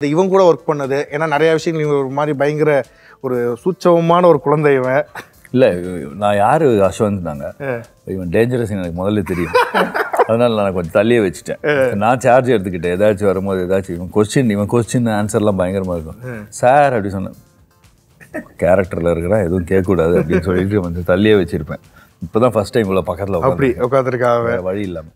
இது இவன் கூட ஒர்க் பண்ணது ஏன்னா நிறைய விஷயங்கள் இவங்க ஒரு மாதிரி பயங்கர ஒரு சூட்சவமான ஒரு குழந்தை இவன் இல்லை நான் யார் அஸ்வந்த் நாங்கள் இவன் டேஞ்சரஸ் எனக்கு முதல்ல தெரியும் அதனால நான் கொஞ்சம் தள்ளியே வச்சுட்டேன் நான் சார்ஜ் எடுத்துக்கிட்டேன் ஏதாச்சும் வரும்போது ஏதாச்சும் இவன் கொஸ்டின் இவன் கொஸ்டின் ஆன்சர்லாம் பயங்கரமாக இருக்கும் சார் அப்படி சொன்னேன் கேரக்டரில் இருக்கிறான் எதுவும் கேட்கக்கூடாது அப்படின்னு சொல்லிட்டு கொஞ்சம் தள்ளியே வச்சுருப்பேன் இப்போ தான் ஃபஸ்ட் டைம் இவ்வளோ பக்கத்தில் அப்படி உட்காந்துருக்காங்க வழி இல்லாமல்